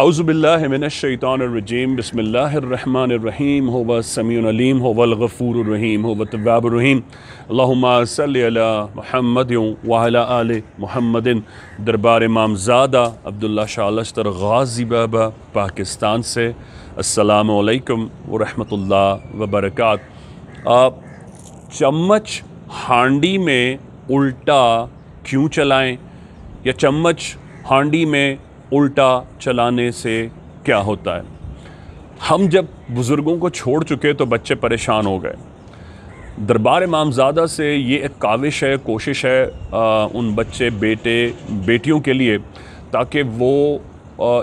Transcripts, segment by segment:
अउज़बिल्लिमिनशैतानरजीम बसमीम होबा समीम हो होबतवाबरहीम अल्ला महमद वाला आल महमदिन दरबार मामजादा अब्दुल्ला शालस्तर गाजी बबा पाकिस्तान से असलकम वरहमतुल्ला वबरक आप चम्मच हांडी में उल्टा क्यों चलाएँ या चम्मच हांडी में उल्टा चलाने से क्या होता है हम जब बुज़ुर्गों को छोड़ चुके तो बच्चे परेशान हो गए दरबार इमामजादा से ये एक काविश है कोशिश है आ, उन बच्चे बेटे बेटियों के लिए ताकि वो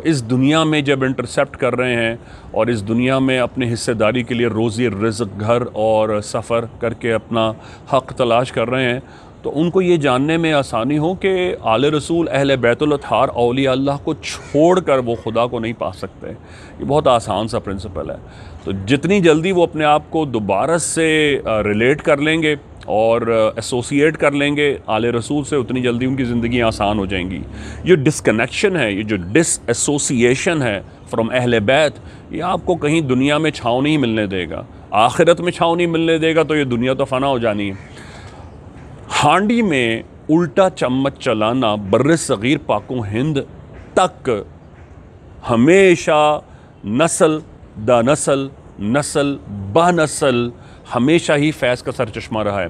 इस दुनिया में जब इंटरसेप्ट कर रहे हैं और इस दुनिया में अपने हिस्सेदारी के लिए रोज़ी रज घर और सफ़र करके अपना हक़ तलाश कर रहे हैं तो उनको ये जानने में आसानी हो कि आल रसूल अहल बैतुलतहार अलिया अल्लाह को छोड़ कर वो खुदा को नहीं पा सकते ये बहुत आसान सा प्रिंसिपल है तो जितनी जल्दी वो अपने आप को दोबारा से रिलेट कर लेंगे और एसोसिएट कर लेंगे आल रसूल से उतनी जल्दी उनकी ज़िंदगी आसान हो जाएंगी ये डिसकनेक्शन है ये जो डिस एसोसिएशन है फ्रॉम अहल बैत ये आपको कहीं दुनिया में छाँव नहीं मिलने देगा आखिरत में छाँव नहीं मिलने देगा तो ये दुनिया तो फ़ना हो जानी है हांडी में उल्टा चम्मच चलाना बर सग़ीर पाकों हिंद तक हमेशा नस्ल द नस्ल नस्ल ब नस्ल हमेशा ही फैज़ का सरचश्मा रहा है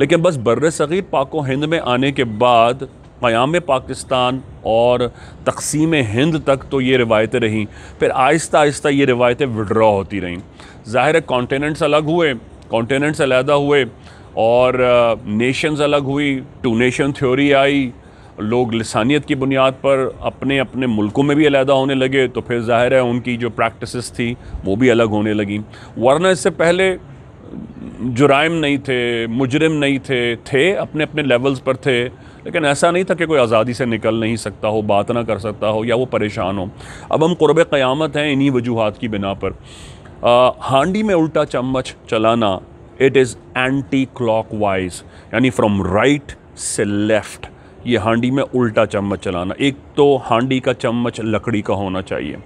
लेकिन बस बर सग़ीर पाकों हिंद में आने के बाद क़याम पाकिस्तान और तकसीम हिंद तक तो ये रिवायतें रहीं फिर आहिस्ता आहिस्ता ये रिवायतें विड्रॉ होती रहीं ज़ाहिर कॉन्टीनेंट्स अलग हुए कॉन्टीनेंट्स अलहदा हुए और नेशंस अलग हुई टू नेशन थ्योरी आई लोग लसानियत की बुनियाद पर अपने अपने मुल्कों में भी अलहदा होने लगे तो फिर जाहिर है उनकी जो प्रैक्टिसेस थी वो भी अलग होने लगी वरना इससे पहले जुराइम नहीं थे मुजरम नहीं थे थे अपने अपने लेवल्स पर थे लेकिन ऐसा नहीं था कि कोई आज़ादी से निकल नहीं सकता हो बात ना कर सकता हो या वो परेशान हो अब हम क़ुरब क़यामत हैं इन्हीं वजूहत की बिना पर हांडी में उल्टा चम्मच चलाना it is anticlockwise यानी फ्रॉम राइट से लेफ़्ट ये हांडी में उल्टा चम्मच चलाना एक तो हांडी का चम्मच लकड़ी का होना चाहिए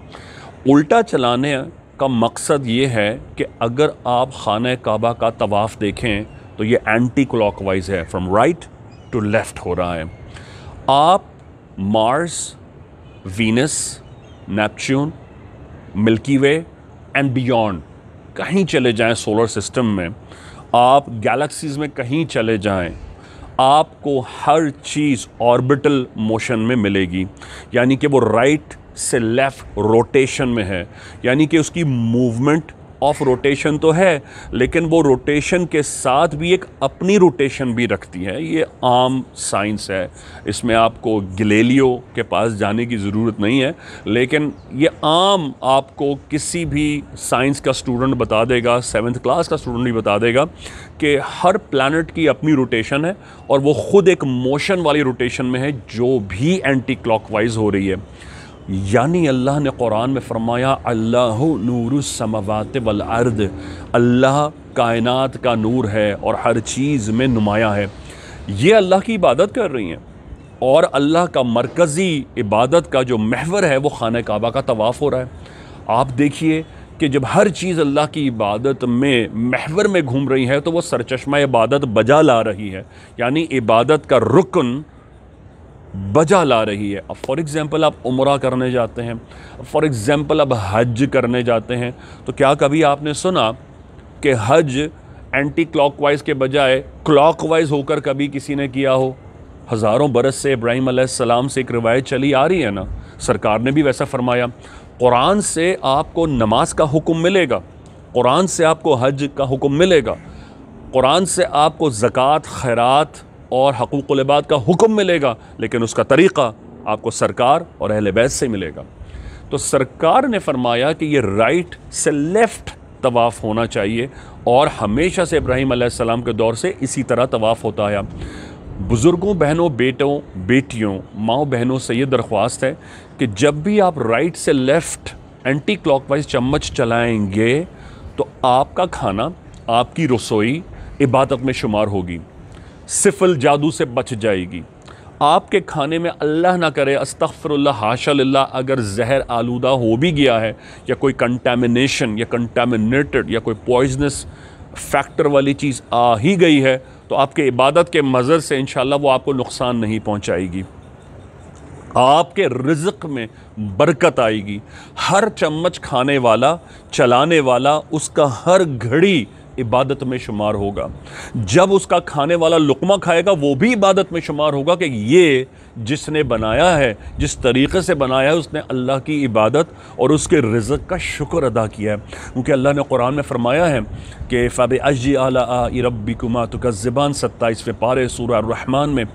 उल्टा चलाने का मकसद ये है कि अगर आप खाना काबा का तवाफ़ देखें तो ये एंटी क्लॉक वाइज है फ्रॉम राइट टू लेफ़्ट हो रहा है आप Mars Venus Neptune Milky Way and beyond कहीं चले जाएं सोलर सिस्टम में आप गैलेक्सीज़ में कहीं चले जाएं आपको हर चीज़ ऑर्बिटल मोशन में मिलेगी यानी कि वो राइट से लेफ़्ट रोटेशन में है यानी कि उसकी मूवमेंट ऑफ रोटेशन तो है लेकिन वो रोटेशन के साथ भी एक अपनी रोटेशन भी रखती है ये आम साइंस है इसमें आपको गलेलियो के पास जाने की ज़रूरत नहीं है लेकिन ये आम आपको किसी भी साइंस का स्टूडेंट बता देगा सेवन्थ क्लास का स्टूडेंट भी बता देगा कि हर प्लानट की अपनी रोटेशन है और वो ख़ुद एक मोशन वाली रोटेशन में है जो भी एंटी क्लॉकवाइज हो रही है यानी अल्लाह ने कुरान में फरमाया अल्लाह नूरसमावत वर्द अल्लाह कायनात का नूर है और हर चीज़ में नुमाया है ये अल्लाह की इबादत कर रही हैं और अल्लाह का मरकज़ी इबादत का जो महवर है वो खाना काबा का तवाफ़ हो रहा है आप देखिए कि जब हर चीज़ अल्लाह की इबादत में महवर में घूम रही है तो वो सरचश्मा इबादत बजा ला रही है यानी इबादत का रुकन बजा ला रही है अब फॉर एग्ज़ाम्पल आप उम्र करने जाते हैं फॉर एग्ज़ाम्पल आप हज करने जाते हैं तो क्या कभी आपने सुना कि हज एंटी वाइज़ के बजाय वाइज़ होकर कभी किसी ने किया हो हज़ारों बरस से इब्राहिम सलाम से एक रिवायत चली आ रही है ना सरकार ने भी वैसा फरमाया कुरान से आपको नमाज का हुक्म मिलेगा कुरान से आपको हज का हुक्म मिलेगा कुरान से आपको ज़क़़त खैरात और हकूक लबाद का हुक्म मिलेगा लेकिन उसका तरीक़ा आपको सरकार और अहल बैत से मिलेगा तो सरकार ने फरमाया कि ये राइट से लेफ़्ट तवाफ़ होना चाहिए और हमेशा से इब्राहिम आसमाम के दौर से इसी तरह तवाफ़ होता आया बुज़ुर्गों बहनों बेटों बेटियों माओ बहनों से ये दरख्वास्त है कि जब भी आप राइट से लेफ़्ट एंटी क्लॉकवाइज चम्मच चलाएंगे तो आपका खाना आपकी रसोई इबादत में शुमार होगी सिफल जादू से बच जाएगी आपके खाने में अल्लाह ना करे अस्तफ़रल्ला हाशल्ला अगर जहर आलूदा हो भी गया है या कोई कंटेमिनेशन या कंटेमिनेटेड या कोई पॉइजनस फैक्टर वाली चीज़ आ ही गई है तो आपके इबादत के मज़र से इन वो आपको नुकसान नहीं पहुँचाएगी आपके रिजक में बरकत आएगी हर चम्मच खाने वाला चलाने वाला उसका हर घड़ी इबादत में शुमार होगा जब उसका खाने वाला लुकमा खाएगा वो भी इबादत में शुमार होगा कि ये जिसने बनाया है जिस तरीके से बनाया है उसने अल्लाह की इबादत और उसके रिजक का शुक्र अदा किया है क्योंकि अल्लाह ने कुरान में फ़रमाया है कि फ़ाब अजी आला रबी कुमा तो का ज़बान सत्ताईसवें पारे रहमान में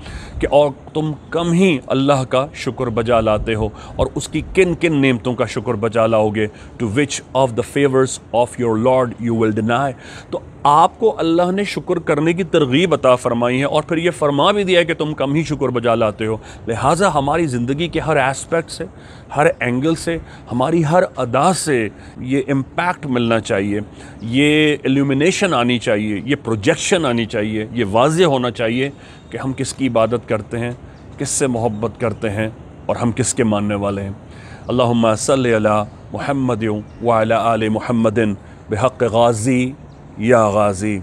कि और तुम कम ही अल्लाह का शुक्र बजा लाते हो और उसकी किन किन नियमतों का शुक्र बजा लाओगे to which of the favours of your lord you will deny तो आपको अल्लाह ने शुक्र करने की तरगीब अता फ़रमाई है और फिर ये फरमा भी दिया है कि तुम कम ही शुक्र बजा लाते हो लिहाजा हमारी ज़िंदगी के हर एस्पेक्ट से हर एंगल से हमारी हर अदा से ये इम्पैक्ट मिलना चाहिए ये एल्यूमिनेशन आनी चाहिए ये प्रोजेक्शन आनी चाहिए ये वाज होना चाहिए कि हम किसकी इबादत करते हैं किससे मोहब्बत करते हैं और हम किसके मानने वाले हैं अल्लाम सल महमद वाल आल महमदिन बेहक गाज़ी იაღაზი